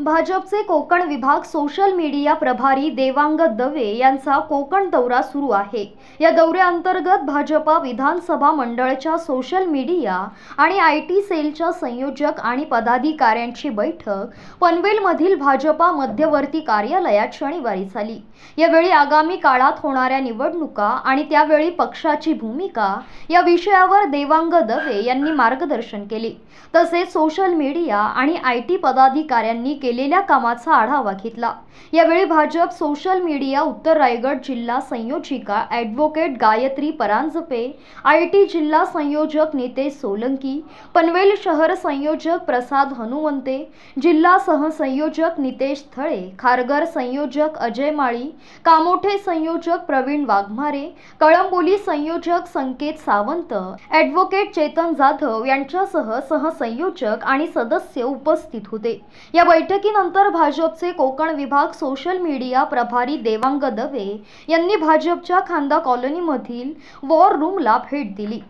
भाजपचे कोकण विभाग social media प्रभारी देवांग दवे यांचा कोकण दौरा सुरू आहे या दौऱ्याअंतर्गत भाजपा विधानसभा मंडळच्या सोशल मीडिया आणि आय टी सेलच्या संयोजक आणि पदाधिकाऱ्यांची बैठक पनवेलमधील भाजपा मध्यवर्ती कार्यालयात शनिवारी झाली यावेळी आगामी काळात होणाऱ्या निवडणुका आणि त्यावेळी पक्षाची भूमिका या विषयावर देवांग दवे यांनी मार्गदर्शन केले तसेच सोशल मीडिया आणि आय टी पदाधिकाऱ्यांनी केलेल्या कामाचा आढावा घेतला यावेळी भाजप सोशल मीडिया उत्तर रायगड जिल्हा संयोजिका ॲडव्होकेट गायत्री परांजपे आय जिल्हा संयोजक नितेश सोलंकी पनवेल शहर संयोजक प्रसाद हनुवंते जिल्हा सहसंयोजक नितेश थळे खारगर संयोजक अजय माळी कामोठे संयोजक प्रवीण वाघमारे कळंबोली संयोजक संकेत सावंत ऍडव्होकेट चेतन जाधव यांच्यासह सहसंयोजक आणि सदस्य उपस्थित होते या बैठक बैठकीनंतर भाजपचे कोकण विभाग सोशल मीडिया प्रभारी देवांग दवे यांनी भाजपच्या खांदा कॉलनीमधील वॉर रूमला भेट दिली